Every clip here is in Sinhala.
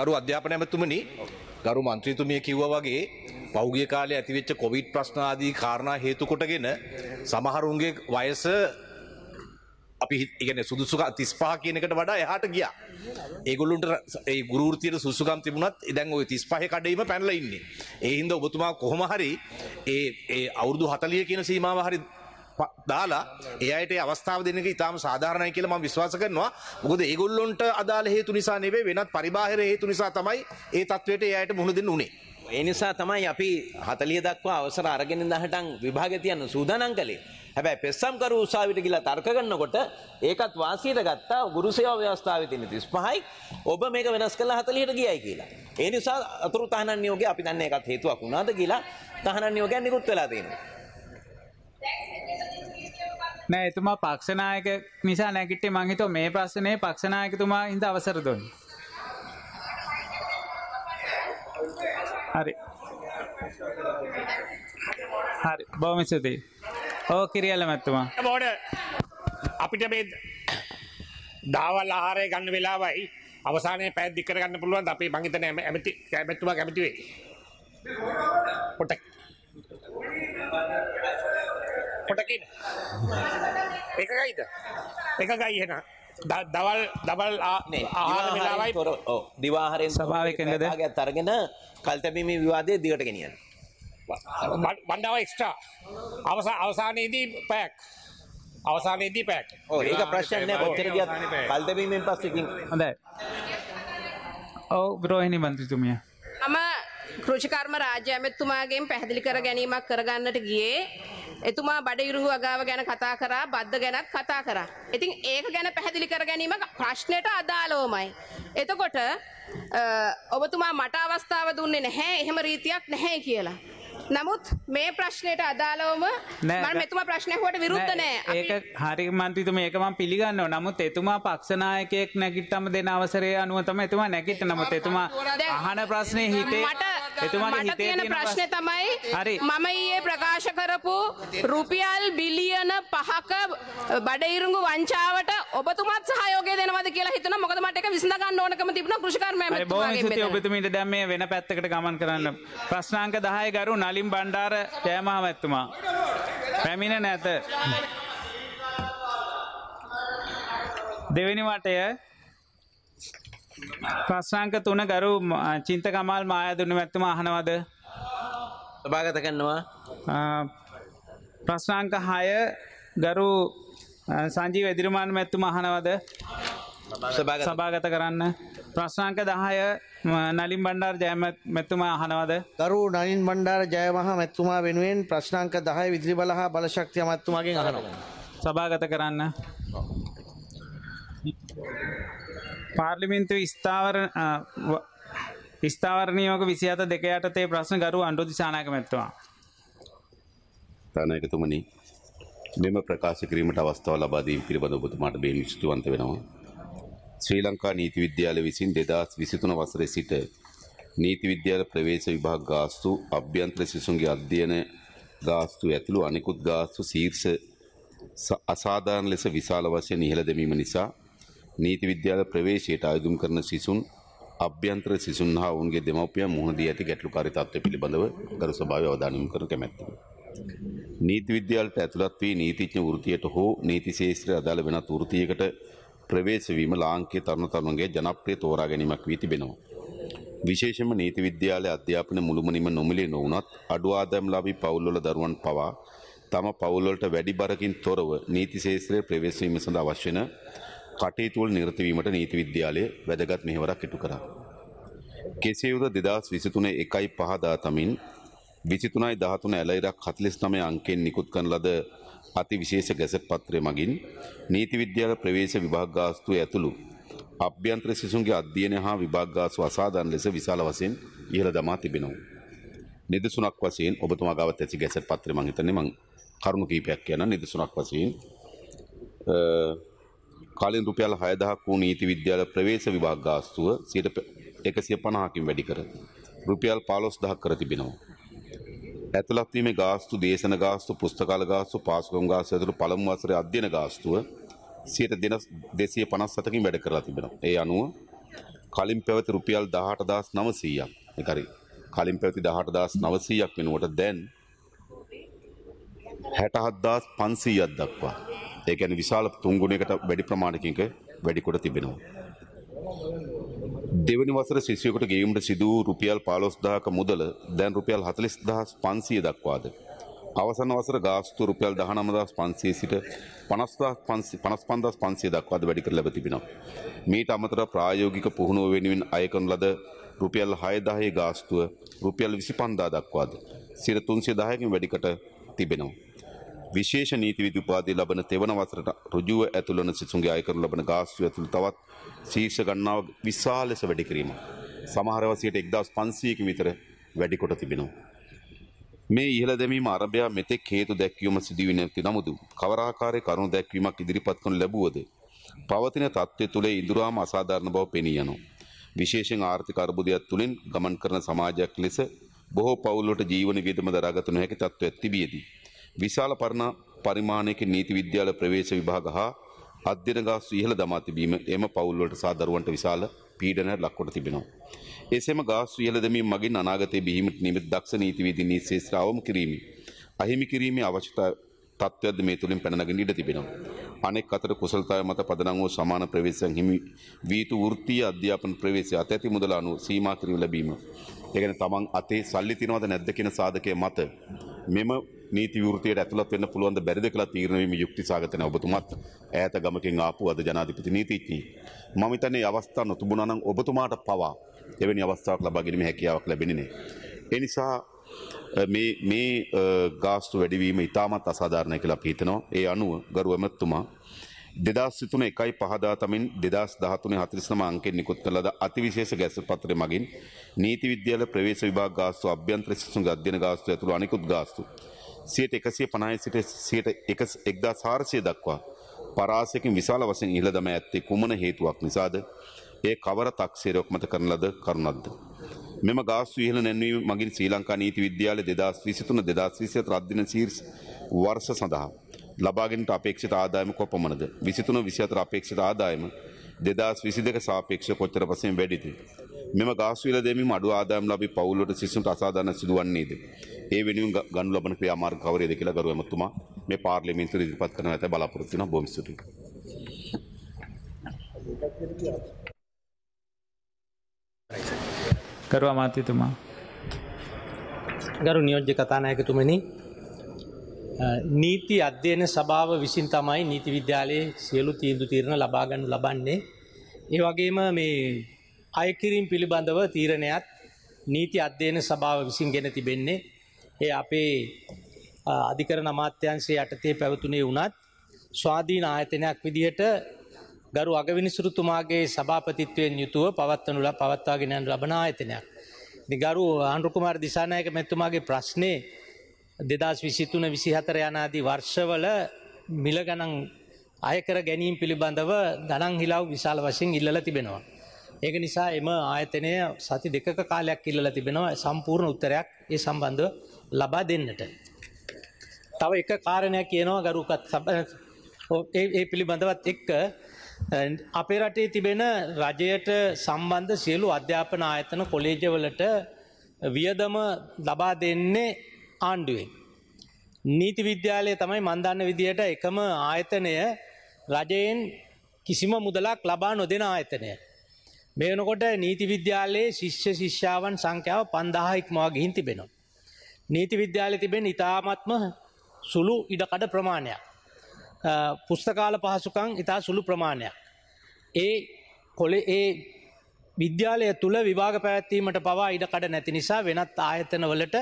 ගරු අධ්‍යාපන ඇමතුමනි ගරු මන්ත්‍රීතුමිය කිව්වා වගේ පෞගිය කාලේ ඇතිවෙච්ච කොවිඩ් ප්‍රශ්න ආදී කාරණා හේතු කොටගෙන සමහරුන්ගේ වයස අපි ඉගෙන සුදුසුක 35 කියන එකට වඩා එහාට ගියා. ඒගොල්ලන්ට ඒ ගුරු වෘත්තියේ සුසුකම් තිබුණත් දැන් ওই 35 කඩේම පැනලා ඉන්නේ. ඒ හින්දා ඔබතුමා කොහොම හරි ඒ ඒ අවුරුදු 40 කියන සීමාව හරි දාලා ඒ අයට ඒ අවස්ථාව දෙන එක ඊටාම සාධාරණයි කියලා මම විශ්වාස කරනවා. මොකද ඒගොල්ලොන්ට අදාළ හේතු නිසා නෙවෙයි වෙනත් පරිබාහිර හේතු නිසා තමයි ඒ තත්වයට ඒ අයට මුහුණ දෙන්න උනේ. ඒ නිසා තමයි අපි 40 දක්වා අවසර අරගෙන ඉඳහටන් විභාග තියන්න සූදානම් කළේ. හැබැයි පෙස්සම් කරු උසාවියට ගිහිලා තර්ක කරනකොට ඒකත් වාසියට ගත්තා ගුරු සේවා ව්‍යවස්ථාවේ තියෙන 35යි. ඔබ මේක වෙනස් කළා 40ට ගියයි කියලා. ඒ නිසා අතුරු තහනම් නියෝගේ අපි දන්නේ ඒකත් හේතුවක් වුණාද කියලා තහනම් නියෝගයක් නිකුත් වෙලා තියෙනවා. නෑ එතුමා පක්ෂනායක නිසා නැගිට්ටේ මංහිතෝ මේ ප්‍රශ්නය පක්ෂනායකතුමා හිද අවසර දොන්. හරි හරි බෝමිස්සති ඕ කිරියල මැත්තුමා බෝඩ අපිට මේ දාවල් ආහාරය ගන්න වෙලාවයි අවසානයේ පැය දික් කරගන්න පුළුවන් අපේ මං හිතන්නේ ඇමති කැමැතුමා කැමති වෙයි. පොට්ටක් කොට කියන එකගයිද එකගයි එන දවල් දවල් ආනේ ආහාර වෙලාවයි තොර ඔව් දිවාහාරයෙන් සභාවකෙන්ද ගත් අරගෙන කල්තැබීමේ විවාදය දිගට ගෙනියන්න බණ්ඩාව එක්ස්ට්‍රා අවසා අවසානයේදී පැක් අවසානයේදී පැක් ඔව් ඒක ප්‍රශ්නයක් නෑ කොච්චර ගියත් කල්තැබීමෙන් පස්සේ ඉතින් හොඳයි ඔව් ග්‍රෝහිණී මන්ත්‍රීතුමිය මම කෘෂිකර්ම රාජ්‍ය ඇමතුමාගෙන් පැහැදිලි කර ගැනීමක් කරගන්නට ගියේ එතුමා බඩයුරුහු අගාව ගැන කතා කරා බද්ධ ගැනත් කතා කරා. ඉතින් ඒක ගැන පැහැදිලි කර ගැනීම ප්‍රශ්නයට අදාළෝමයි. එතකොට ඔබතුමා මට අවස්ථාව දුන්නේ නැහැ එහෙම රීතියක් නැහැ කියලා. නමුත් මේ ප්‍රශ්නයට අදාළවම මම එතුමා ප්‍රශ්නය හොට විරුද්ධ නෑ ඒක හරි මන්තිතුම ඒක මම පිළිගන්න නමුත් එතුමා පක්ෂනායකයෙක් නැගිට්ටම දෙන අවසරය අනුව තමයි එතුමා නැගිට නමුත් එතුමා අහන ප්‍රශ්නේ හිතේ මට මට තියෙන ප්‍රශ්නය තමයි මම ඊයේ ප්‍රකාශ කරපු රුපියල් බිලියන පහක බඩයිරුඟු වංචාවට ඔබතුමත් සහයෝගය දෙනවද කියලා හිතන මොකද මට එක විසඳ ගන්න ඕනකම තිබුණා කෘෂිකර්මයා බොහොම ස්තුතියි ඔබතුමීට දැන් මේ වෙන පැත්තකට ගමන් කරන්න ප්‍රශ්නාංක 10 ගරු නලින් බණ්ඩාර ජයමහමැතිතුමා පැමිණ නැත දෙවෙනි වටය ප්‍රශ්ංක තුන ගරු චින්ත කමල් මායදුන්න ඇත්තුම අහනවද සභාගත කන්නවා ප්‍රශ්නාංක හය ගරු සංජී වැදිරමාණ මැත්තුම අහනවද සභාගත කරන්න ප්‍රශ්නාංක දහය නලින් බණ්ඩාර් ජයමත් මැත්තුමා අහනවද ගරු නලින් බණ්ඩාර ජයමහා මැත්තුමා වෙනුවෙන් ප්‍රශ්නාංක දහය විදිරි බලහා බලශක්තිය මත්තුමාගෙන් අහනවා සභාගත කරන්න පාර්ලිමින්තු ස්ථාවර ස්ථාවරණයෝක විසි අත දෙක යටතේ ප්‍රශ්න ගරු අන්ඩු දිශානාක මැත්වා. තනයකතුමන මෙම ප්‍රකාශ කිරීමට අවස්ථාව ලබාදීම් පිළිබඳ ඔබතුමාට බේ නිෂ්තුවන්ත වෙනවා. ශ්‍රී ලංකා නීති විද්‍යාල විසින් දෙදස් විසිතුන වසර සිට නීති විද්‍යාල ප්‍රවේශ විභාග ගාස්තු අභ්‍යන්තර සිසුන්ගේ අධ්‍යයන ගාස්තු ඇතුළු අනෙකුත් ගාස්තු ශීර්ෂ අසාධාරණ ලෙස විශාල වශයෙන් ඉහළ දැමීම නිසා නීති විද්‍යාල ප්‍රවේශයට ආයුධම් කරන සිසුන් අභ්‍යන්තර සිසුන් හා ඔවුන්ගේ දෙමව්පියන් මුහුණ දී ඇති ගැටලුකාරී තත්ත්වය පිළිබඳව ගරු සභාවේ අවධානය කරන කැමැත්තෙමි. නීති විද්‍යාලයට ඇතුළත් වී නීතිඥ වෘත්තියට හෝ නීති ශාස්ත්‍රයේ අදාළ වෙනත් වෘත්තියකට ප්‍රවේශ වීම ලාංකේය තරුණ තරුණගේ ජනප්‍රිය තෝරා ගැනීමක් වී තිබෙනවා. විශේෂයෙන්ම නීති විද්‍යාලයේ අධ්‍යාපන මුළුමනින්ම නොමිලේ නොවුනත් අඩු ආදායම්ලාභී පවුල්වල දරුවන් පවා තම පවුල්වලට වැඩි බරකින් තොරව නීති ශාස්ත්‍රයේ ප්‍රවේශ වීම සඳහා අවශ්‍ය වෙන කටයුතුවල නිරතවීමට නීති විද්‍යාලය වැදගත් මෙහෙවරක් ඉටු කරා. කෙසේවුද දෙදස් විසිතුන එකයි පහදා තමින් විසිතුනයි දහතුන ඇලයිරක් හතලිස් නමය අංකෙන් නිකුත් කන ලද අති විශේෂ ගැසට් පත්‍රය මගින් නීතිවිද්‍යාල ප්‍රවේශ විභාගාස්තුව ඇතුළු අභ්‍යන්ත්‍ර සිසුන්ගේ අධ්‍යයනය හා විභාගාසු අසාධන් ලෙස විශාල වසයෙන් ඉහළ දමා තිබෙනවා. නිදසුනක් වසයෙන් ඔබතුමා ගාවත් ඇති ගැසට් පත්‍රය මංහිතන්නේ මං කරුණු කීපයක් කියන නිදසුනක් වසයෙන් කාලින් රුපියල් 6000ක් වූ නීති විද්‍යාල ප්‍රවේශ විභාග ගාස්තුව 150කින් වැඩි කර රුපියල් 15000ක් කර තිබෙනවා. ඇතුළත් වීමේ ගාස්තු, දේශන ගාස්තු, පුස්තකාල ගාස්තු, පාසුකම් ගාස්තු ඇතුළු පළමු වසරේ අධ්‍යයන ගාස්තුව 257කින් වැඩ කරලා තිබෙනවා. ඒ අනුව කලින් පැවති රුපියල් 18900ක්. ඒ හරි. කලින් පැවති 18900ක් වෙනුවට දැන් 67500ක් දක්වා ඒ කියන්නේ විශාල තුන්ගුණයකට වැඩි ප්‍රමාණයකින්ක වැඩි කොට තිබෙනවා. දෙවනි වසර ශිෂ්‍යයෙකුට ගෙවීමට සිදු වූ රුපියල් 15000ක මුදල දැන් රුපියල් 40500 දක්වාද අවසන් වසර ගාස්තු රුපියල් 19500 සිට 55500 දක්වාද වැඩි කර ලැබ තිබෙනවා. මීට අමතරව ප්‍රායෝගික පුහුණුව වෙනුවෙන් අය කරන ලද රුපියල් 6010 ගාස්තුව රුපියල් 25000 දක්වාද සිට 310කින් වැඩිකට තිබෙනවා. විශේෂ නීතිවිධ උපාධිය ලබන තෙවන වසරට ඍජුව ඇතුළන සිසුන්ගේ අයකරු ලබන ගාස්තු ඇතුළු තවත් ශීර්ෂ ගණනාව විශාල ලෙස වැඩි කිරීම. සමහර වසරට 1500කින් විතර වැඩි කොට තිබෙනවා. මේ ඉහළ දැමීම අරබයා මෙතෙක් හේතු දැක්වීම සිදුවේ නැති නමුදු කවරාකාරයේ කරුණු දැක්වීමක් ඉදිරිපත් කරනු ලැබුවද පවතින තත්ත්වය තුළ ඉඳුරාම අසාධාරණ බව පෙනී යනවා. විශේෂයෙන් ආර්ථික අර්බුදයක් තුළින් ගමන් කරන සමාජයක් ලෙස බොහෝ පවුල්වලට ජීවන වියදම දරාගත නොහැකි තත්ත්වයක් තිබියදී විශාල පරණ පරිමාණයක නීති විද්‍යාල ප්‍රවේශ විභාග හා අධ්‍යනගාස්තු ඉහළ දමා තිබීම එම පවුල්වලට සහ දරුවන්ට විශාල පීඩන ලක්කොට තිබෙනවා. එසේම ගාස්තු ඉහළ දැමීම මගින් අනාගතයේ බිහිමට නිමිති දක්ෂ නීතිවේදීන් ශේෂ්ත්‍රාවම කිරීම අහිමි කිරීමේ අවශ්‍යතාවය තත්ත්වයක්ද මේ තුළින් පැනනගෙන ඉඩ තිබෙනවා. අනෙක් අතට කුසලතාය මත පදනම් වූ සමාන ප්‍රවේශයන් හිමි වීතු වෘත්තීය අධ්‍යාපන ප්‍රවේශය අතැති මුදල අනුව සීමා කිරීම ලැබීම. ඒ කියන්නේ තමන් අතේ සල්ලි තියනවද නැද්ද කියන සාධකයේ මත මෙම නීති වෘතියට ඇතුළත් වෙන්න පුළුවන්ද බැරිද කියලා තීරණය වීම යුක්තිසහගත නැහැ. ඔබතුමත් ඈත ගමකින් ආපු අද ජනාධිපති නීතිඥයි. මම හිතන්නේ අවස්ථා නොතිබුණා නම් ඔබතුමාට පවා එවැනි අවස්ථාවක් ලබා ගැනීම හැකියාවක් ලැබෙන්නේ නැහැ. ඒ නිසා මේ මේ ගාස්තු වැඩිවීම ඉතාමත් අසාධාරණයි කියලා අපි හිතනවා. ඒ අනුව ගරු ඇමතිතුමා දෙදස් සිතුන එකයි පහදාතමින් දෙදස් දහතුන හතිරිස්නම අංකෙන් නිකුත් කළද අතිවිශේෂ ගැස පත්‍ර මගින් නීති විද්‍යාල ප්‍රවේශ විභාග ගාස්තු අභ්‍යන්ත්‍ර සිසුන් අධ්‍යන ගාස්තු ඇතුළු අනිකුත් ගාස්තු. සියට එකසිය පනයි සිට සියට එක එක්දා සාරසය දක්වා පරාසයකින් විශාල වසෙන් ඉහළදම ඇත්තේ කුමන හේතුවක් නිසාද ඒ කවර තක්සේරොක් මත කරන ලද කරුණක්ද. මෙම ගාස්තු ඉහළ නැන්වීම මගින් ශ්‍රී ලංකා නීති විද්‍යාල දෙදස් විසිතුන දෙදස් විසිත රද්ධන සීර්ස් වර්ෂ සඳහා. ලබාගෙනට අපේක්ෂිත ආදායම කොපමණද. විසිතුන විසිතර අපේක්ෂිත ආදායම දෙදස් විසි දෙක සාපේක්ෂ කොච්චර පසෙන් වැඩිති. මෙම ගාස්විල දෙමීම අඩු ආදායම් ලබි පවුලට සිසුන්ට අසාධාන සිදුවන්නේද. ඒ වෙනුවෙන් ගනු ලබන ක්‍රියාමාර්ග කවරේද කියලා ගරු ඇමතුමා මේ පාර්ලිමේන්තුව ඉදිරිපත් කරන ඇත බලාපොරොත්තු වෙනවා බොහොම ස්තුතියි. ගරු අමාත්‍යතුමා ගරු නියෝජ්‍ය කතානායකතුමනි නීති අධ්‍යයන සභාව විසින් තමයි නීති විද්‍යාලයේ සියලු තීන්දු තීරණ ලබාගනු ලබන්නේ. ඒ වගේම මේ අයකිරීම් පිළිබඳව තීරණයත් නීති අධ්‍යයන සභාව විසින් ගෙන තිබෙන්නේ. ඒ අපේ අධිකරණ අමාත්‍යංශයේ යටතේ පැවතුනේ වුණත් ස්වාධීන ආයතනයක් විදිහට ගරු අගවිනිසුරුතුමාගේ සභාපතිත්වයෙන් යුතුව පවත්වනුලා පවත්වාගෙන යන ලබන ආයතනයක්. ඉතින් ගරු ආණ්ඩු කුමාර දිසානායක මැතිතුමාගේ ප්‍රශ්නේ දෙදස් විසිතුන විසිහතර යනාදී වර්ෂවල මිල ගණන් අයකර ගැනීම් පිළිබඳව ගණන් හිලාව් විශාල වශයෙන් ඉල්ල තිබෙනවා. ඒක නිසා එම ආයතනය සති දෙක කාලයක් ඉල්ල තිබෙනවා සම්පූර්ණ උත්තරයක් ඒ සම්බන්ධ ලබා දෙන්නට. තව එක කාරණයක් කියනවා ගරුකත් ඒ පිළිබඳවත් එක්ක අපේ රටේ තිබෙන රජයට සම්බන්ධ සියලු අධ්‍යාපන ආයතන කොලේජවලට වියදම ලබා දෙන්නේ ආණ්ඩුවෙන්. නීති විද්‍යාලය තමයි මන්දන්න විදියට එකම ආයතනය රජයෙන් කිසිම මුදලක් ලබා නොදෙන ආයතනය. මේ වෙනකොට නීති විද්‍යාලයේ ශිෂ්‍ය ශිෂ්‍යාවන් සංඛ්‍යාව 5000 ඉක්මවා ගිහින් තිබෙනවා. නීති විද්‍යාලයේ තිබෙන ඊ타ත්ම සුළු ඉඩකඩ ප්‍රමාණයක්. පුස්තකාල පහසුකම් ඊටා සුළු ප්‍රමාණයක්. ඒ කොලේ ඒ විද්‍යාලය තුළ විභාග පැවැත්වීමට පවා ඉඩකඩ නැති නිසා වෙනත් ආයතනවලට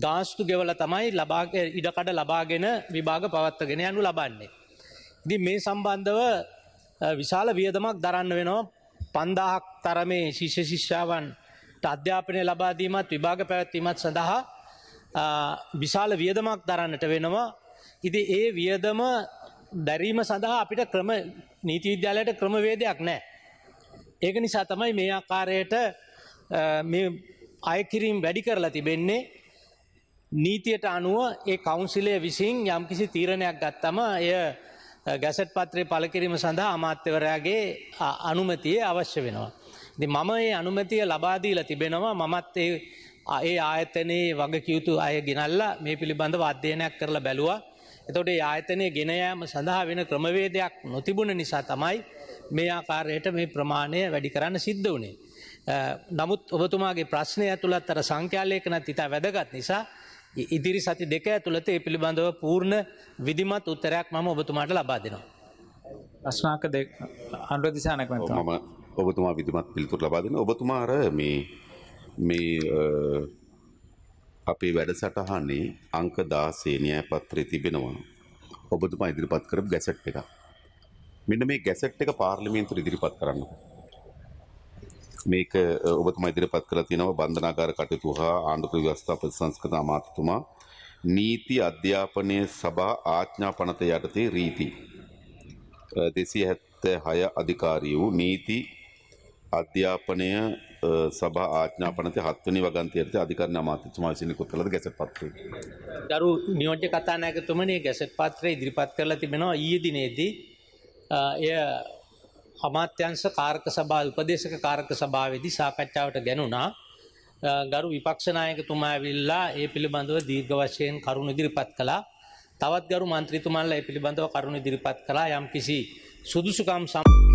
ගාස්තු ගෙවල තමයි ලබා ඉඩකඩ ලබාගෙන විභාග පවත්වගෙන යනු ලබන්නේ. ඉති මේ සම්බන්ධව විශාල වියදමක් දරන්න වෙනවා පන්දාහක් තරමේ ශිෂ්‍ය ශිෂ්‍යාවන් අධ්‍යාපනය ලබාදීමත් විභාග පැවැත්වීමත් සඳහා විශාල වියදමක් දරන්නට වෙනවා. ඉති ඒ වියදම දැරීම සඳහා අපිට ක්‍රම නීතිවිද්‍යාලයට ක්‍රමවේදයක් නෑ. ඒක නිසා තමයි මේ ආකාරයට අයකිරීම් වැඩි කරලා තිබෙන්නේ නීතියට අනුව ඒ කවුන්සිලය විසින් යම්කිසි තීරණයක් ගත්තම එය ගැසට් පත්‍රය පළකිරීම සඳහා අමාත්‍යවරයාගේ අනුමතිය අවශ්‍ය වෙනවා. ඉති මම ඒ අනුමතිය ලබාදීලා තිබෙනවා මමත් ඒ ඒ ආයතනයේ වගකියුතු අය ගෙනල්ලා මේ පිළිබඳව අධ්‍යයනයක් කරලා බැලුවා. එතොට ඒ ආයතනය ගෙනයෑම සඳහා වෙන ක්‍රමවේදයක් නොතිබුණ නිසා තමයි මේ ආකාරයට මේ ප්‍රමාණය වැඩි කරන්න සිද්ධ වනේ. නමුත් ඔබතුමාගේ ප්‍රශ්නය ඇතුළත් අර සංඛ්‍යාලයකනත් ඉතා වැදගත් නිසා ඉදිරි සති දෙක ඇතුළත ඒ පිළිබඳව පූර්ණ විධිමත් උත්තරයක් මම ඔබතුමාට ලබා දෙනවා. ප්‍රශ්නාක දෙක අනුරාධ දිසානක් මම ඔබතුමා විධිමත් පිළිතුරු ලබා දෙනවා. ඔබතුමා අර මේ මේ අපේ වැඩසටහනේ අංක 16 න්‍යාය පත්‍රයේ තිබෙනවා. ඔබතුමා ඉදිරිපත් කරපු ගැසට් එක. මෙන්න මේ ගැසට් එක පාර්ලිමේන්තුවට ඉදිරිපත් කරන්නකෝ. මේක ඔබතුමා ඉදිරිපත් කරලා තියෙනවා බන්ධනාගාර කටයුතු හා ආණ්ඩුක්‍රම ව්‍යවස්ථා ප්‍රතිසංස්කෘත අමාත්‍යතුමා නීති අධ්‍යාපනය සභා ආඥා පනත යටතේ රීති දෙසිය හැත්තෑ හය අධිකාරී වූ නීති අධ්‍යාපනය සභා ආඥාපනත හත්වනි වගන්තයට අධිකරණ අමාත්‍යතුමා විසින් නිකුත් කළද ගැසට් පත්‍රය. දරු නියෝජ්‍ය කතානායකතුමනි ගැසට් පත්‍රය ඉදිරිපත් කරලා තිබෙනවා ඊයේ දිනේදී එය අමාත්‍යංශ කාර්ක සභා උපදේශක කාර්ක සභාවේදී සාකච්ඡාවට ගැනුණා. ගරු විපක්ෂ නායකතුමා ඇවිල්ලා ඒ පිළිබඳව දීර්ඝ වශයෙන් කරුණු ඉදිරිපත් කළා. තවත් ගරු මන්ත්‍රීතුමාලා ඒ පිළිබඳව කරුණු ඉදිරිපත් කළා යම්කිසි සුදුසුකම් සම්බන්ධ